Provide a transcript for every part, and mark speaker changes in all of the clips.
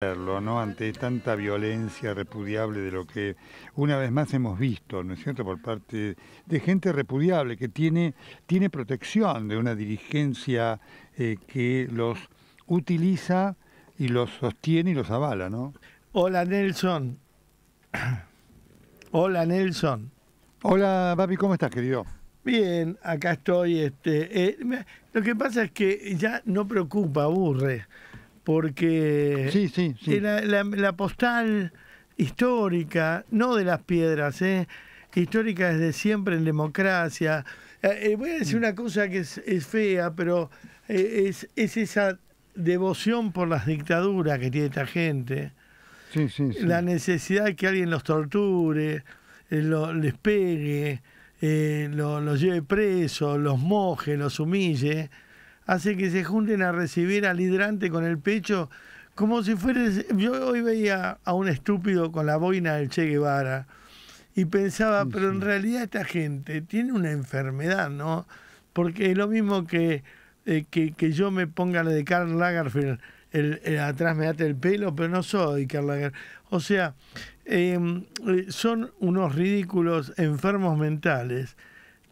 Speaker 1: Ante tanta violencia repudiable de lo que una vez más hemos visto, ¿no es cierto?, por parte de gente repudiable que tiene, tiene protección de una dirigencia eh, que los utiliza y los sostiene y
Speaker 2: los avala, ¿no? Hola Nelson. Hola Nelson. Hola papi, ¿cómo estás, querido? Bien, acá estoy. Este, eh, lo que pasa es que ya no preocupa, aburre porque La, postal histórica, no de las piedras, ¿eh? histórica desde siempre en democracia. Eh, eh, voy a decir mm. una cosa que es, fea, pero es, esa devoción por las dictaduras que tiene esta gente. La necesidad de que alguien los torture, les pegue, los lleve preso, los moje, los humille hace que se junten a recibir al hidrante con el pecho, como si fuera... Yo hoy veía a un estúpido con la boina del Che Guevara y pensaba, pero en realidad esta gente tiene una enfermedad, ¿no? Porque es lo mismo que, eh, que, yo me ponga la de Karl Lagerfeld, atrás me ate el pelo, pero no soy Karl Lagerfeld. O sea, em, eh, son unos ridículos enfermos mentales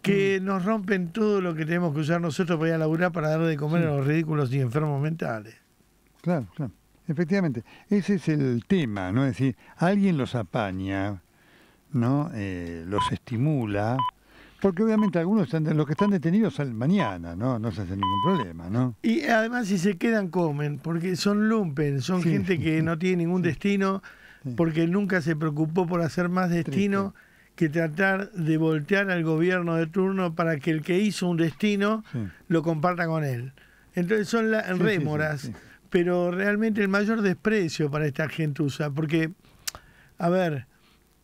Speaker 2: que nos rompen todo lo que tenemos que usar nosotros para ir a laburar para dar de comer a los ridículos y enfermos mentales. Claro, claro. Efectivamente,
Speaker 1: ese es el tema, ¿no? Es decir, alguien los apaña, ¿no? Eh, los estimula, porque obviamente algunos están, los que están detenidos salen mañana, ¿no? No se hace ningún
Speaker 2: problema, ¿no? Y además si se quedan comen, porque son lumpen, son gente que no tiene ningún destino, porque nunca se preocupó por hacer más destino que tratar de voltear al gobierno de turno para que el que hizo un destino lo comparta con él. Entonces son las rémoras, pero realmente el mayor desprecio para esta gentuza, porque, a ver,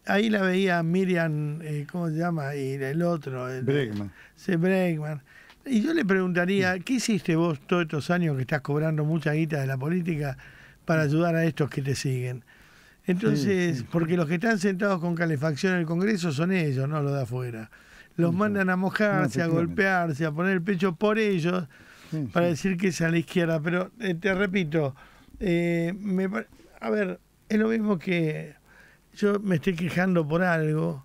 Speaker 2: ahí la veía Miriam, eh, ¿cómo se llama? Y el otro, el, Bregman. Bregman. Y yo le preguntaría, ¿qué hiciste vos todos estos años que estás cobrando mucha guita de la política para ayudar a estos que te siguen? Entonces, porque los que están sentados con calefacción en el Congreso son ellos, no los de afuera. Los mandan a mojarse, a golpearse, a poner el pecho por ellos, para decir que es a la izquierda. Pero eh, te repito, eh, a ver, es lo mismo que yo me estoy quejando por algo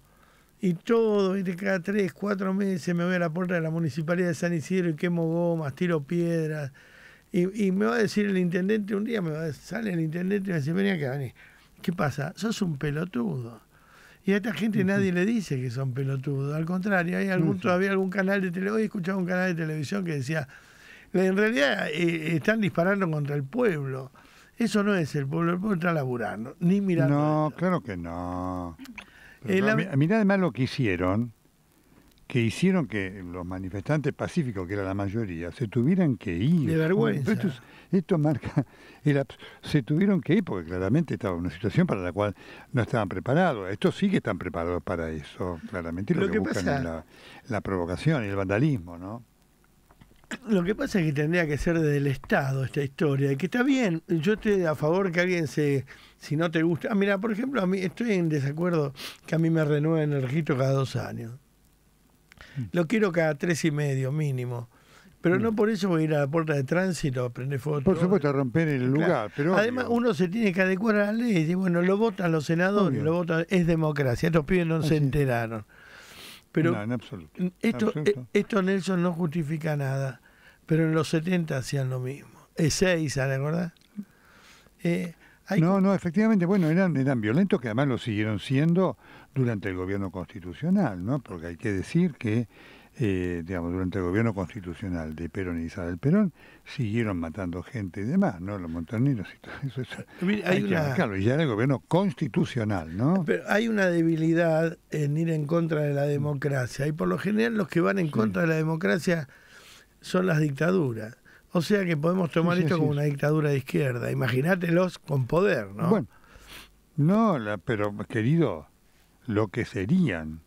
Speaker 2: y todo, ¿viste? cada tres, cuatro meses me voy a la puerta de la municipalidad de San Isidro y quemo gomas, tiro piedras. Y, me va a decir el intendente, un día me va a, sale el intendente y me dice, vení que vení ¿Qué pasa? Sos un pelotudo. Y a esta gente nadie le dice que son pelotudos. Al contrario, hay algún, todavía algún canal de televisión. Hoy escuchado un canal de televisión que decía, en realidad eh, están disparando contra el pueblo. Eso no es el pueblo, el pueblo está laburando, ni mirando. No, claro que no. Eh, Mira Mirá además lo
Speaker 1: que hicieron que hicieron que los manifestantes pacíficos, que era la mayoría, se tuvieran que ir. De vergüenza. Esto, marca, el se tuvieron que ir porque claramente estaba una situación para la cual no estaban preparados. Estos sí que están preparados para eso, claramente. Lo, que, buscan es la, provocación y el vandalismo, ¿no?
Speaker 2: Lo que pasa es que tendría que ser desde el Estado esta historia, y que está bien, yo estoy a favor que alguien se, si no te gusta, ah, mira, por ejemplo, a mí estoy en desacuerdo que a mí me renueven el registro cada dos años Mm. Lo quiero cada tres y medio mínimo. Pero mm. no por eso voy a ir a la puerta de tránsito a prender fotos. Por supuesto, a romper el lugar. Pero Además, uno se tiene que adecuar a la ley. Bueno, lo votan los senadores, lo votan, es democracia. Estos pibes no ah, se enteraron. Pero en absoluto. Esto, eh, esto, Nelson, no justifica nada. Pero en los 70 hacían lo mismo. Es 6, ¿verdad? Eh,
Speaker 1: no, no, efectivamente, bueno, eran, eran violentos que además lo siguieron siendo durante el gobierno constitucional, ¿no? Porque hay que decir que, eh, digamos, durante el gobierno constitucional de Perón y Isabel Perón, siguieron matando gente y demás, ¿no? Los montoneros y todo eso.
Speaker 2: y ya
Speaker 1: era el gobierno constitucional, ¿no? Pero
Speaker 2: hay una debilidad en ir en contra de la mm. democracia, y por lo general los que van en contra de la democracia son las dictaduras. O sea que podemos tomar esto como una dictadura de izquierda. Imagínatelos con poder, ¿no? Bueno,
Speaker 1: no, pero querido, lo que serían,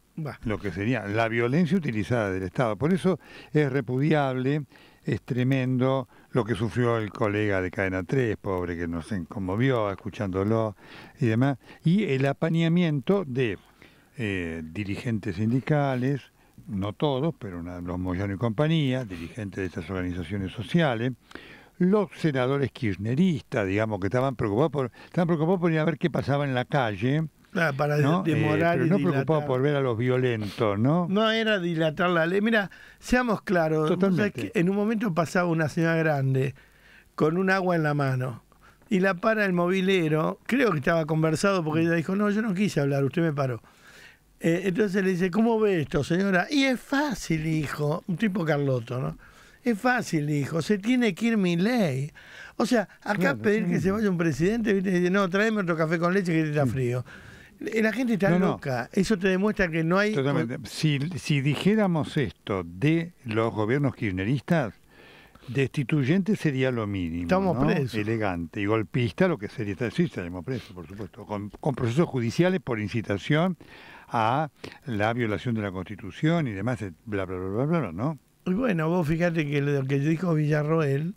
Speaker 1: lo que sería la violencia utilizada del Estado. Por eso es repudiable, es tremendo lo que sufrió el colega de Cadena 3, pobre, que nos conmovió escuchándolo y demás, y el apañamiento de eh, dirigentes sindicales, no todos, pero los Moyano y compañía, dirigentes de estas organizaciones sociales, los senadores kirchneristas, digamos, que estaban preocupados por, estaban preocupados por ir a ver qué pasaba en la calle,
Speaker 2: ah, para eh, demorar. pero no preocupados por
Speaker 1: ver a los violentos, ¿no?
Speaker 2: No era dilatar la ley. Mira, seamos claros. en un momento pasaba una señora grande con un agua en la mano y la para el mobilero. Creo que estaba conversado porque ella dijo: No, yo no quise hablar, usted me paró. Eh, entonces le dice, ¿cómo ve esto, señora? Y es fácil, hijo, un tipo Carlotto, ¿no? Es fácil, hijo, se tiene que ir mi ley. O sea, acá pedir que se vaya un presidente, ¿viste? dice, no, tráeme otro café con leche que está frío. Eh, la gente está loca, eso te demuestra que no hay...
Speaker 1: Si, si dijéramos esto de los gobiernos kirchneristas, Destituyente sería lo mínimo. Estamos presos. Elegante. Y golpista lo que sería. Sí, estaríamos presos, por supuesto. Con, procesos judiciales por incitación a la violación de la Constitución y demás, eh, bla, bla, bla, bla, bla, ¿no?
Speaker 2: Y bueno, vos fíjate que lo que dijo Villarroel,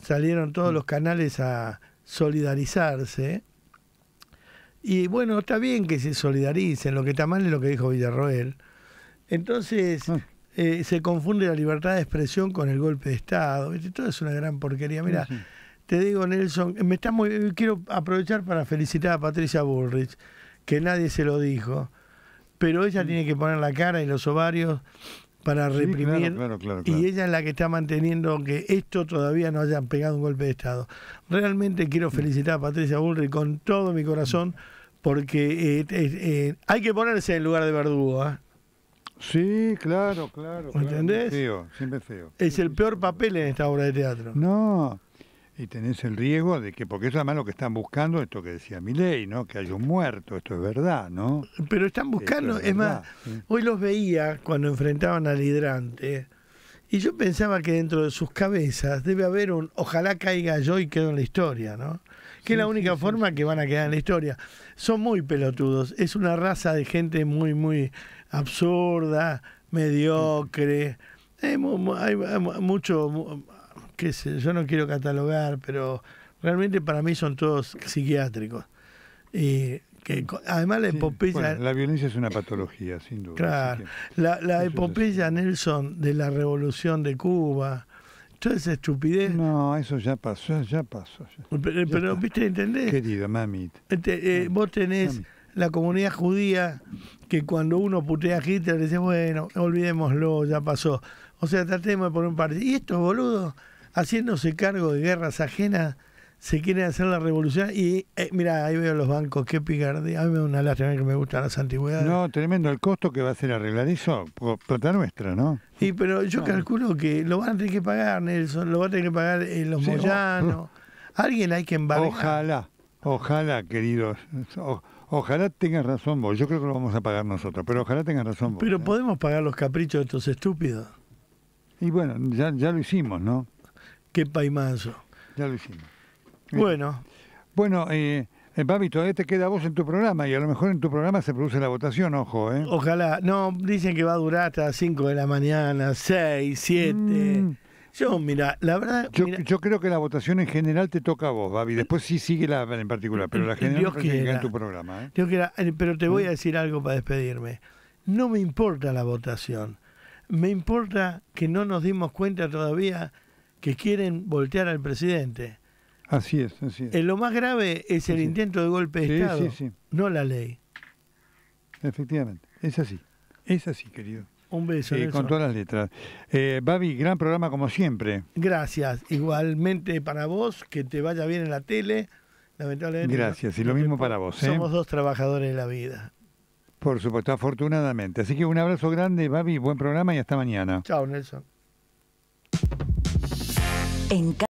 Speaker 2: salieron todos mm. los canales a solidarizarse. Y bueno, está bien que se solidaricen, lo que está mal es lo que dijo Villarroel. Entonces, ah. Eh, se confunde la libertad de expresión con el golpe de Estado. Esto Todo es una gran porquería. Mira, te digo, Nelson, me está muy, eh, quiero aprovechar para felicitar a Patricia Bullrich, que nadie se lo dijo, pero ella tiene que poner la cara y los ovarios para reprimir. y ella es la que está manteniendo que esto todavía no haya pegado un golpe de Estado. Realmente quiero felicitar a Patricia Bullrich con todo mi corazón, porque eh, hay que ponerse en lugar de verdugo. ¿ah? Sí, claro, claro. ¿Entendés? Feo, siempre feo. Es el peor papel en esta obra de teatro. No,
Speaker 1: y tenés el riesgo de que, porque es además lo que están buscando,
Speaker 2: esto que decía Milei, ¿no? Que hay un muerto, esto es verdad, ¿no? Pero están buscando, es, más, hoy los veía cuando enfrentaban al hidrante, y yo pensaba que dentro de sus cabezas debe haber un ojalá caiga yo y quedo en la historia, ¿no? Que es la única forma que van a quedar en la historia. Son muy pelotudos, es una raza de gente muy, muy absurda, mediocre. Hay, mucho, qué sé, yo no quiero catalogar, pero realmente para mí son todos psiquiátricos. Y que además la epopeya...
Speaker 1: la violencia es una patología, sin duda.
Speaker 2: Claro. la, epopeya Nelson de la revolución de Cuba, toda esa estupidez. No, eso ya pasó, ya pasó. pero, viste, ¿entendés? Querido, mami. Este, eh, vos tenés la comunidad judía que cuando uno putea a Hitler dice, bueno, olvidémoslo, ya pasó. O sea, tratemos de poner un par. Y estos boludos, haciéndose cargo de guerras ajenas, se quieren hacer la revolución y eh, mira, ahí veo los bancos, qué picardía. A mí me da una lástima que me gustan las antigüedades.
Speaker 1: No, tremendo el costo que va
Speaker 2: a ser arreglar eso, plata nuestra, ¿no? Y pero yo calculo que lo van a tener que pagar, Nelson, lo van a tener que pagar eh, los sí, Alguien hay que embargar. Ojalá,
Speaker 1: ojalá, queridos. Ojalá tengas razón vos. Yo creo que lo vamos a pagar nosotros, pero ojalá tengas razón vos.
Speaker 2: Pero ¿eh? podemos pagar los caprichos de estos estúpidos. Y bueno, ya, ya lo hicimos, ¿no? Qué paimazo. Ya lo hicimos. Bueno. Bueno, eh,
Speaker 1: eh, Babi, te queda vos en tu programa y a lo mejor en tu programa se produce la votación, ojo, ¿eh? Ojalá.
Speaker 2: No, dicen que va a durar hasta cinco 5 de la mañana, 6, 7. Yo, mira, la verdad. Yo, creo que la votación en general te toca
Speaker 1: a vos, Babi. Después sí sigue la en particular, pero la general en tu programa. ¿eh?
Speaker 2: Eh, pero te voy a ¿Mm? decir algo para despedirme. No me importa la votación. Me importa que no nos dimos cuenta todavía que quieren voltear al presidente. Así es, así es. Eh, lo más grave es el intento de golpe de Estado,
Speaker 1: no la ley. Efectivamente, es así. Es así, querido. Un beso. Sí, con todas las letras. Eh, Babi, gran programa como siempre.
Speaker 2: Gracias. Igualmente para vos, que te vaya bien en la tele. Lamentablemente. Gracias, y lo mismo para vos. ¿eh? Somos dos trabajadores en la vida.
Speaker 1: Por supuesto, afortunadamente. Así que un abrazo grande, Babi, buen programa y hasta mañana.
Speaker 2: Chao, Nelson. En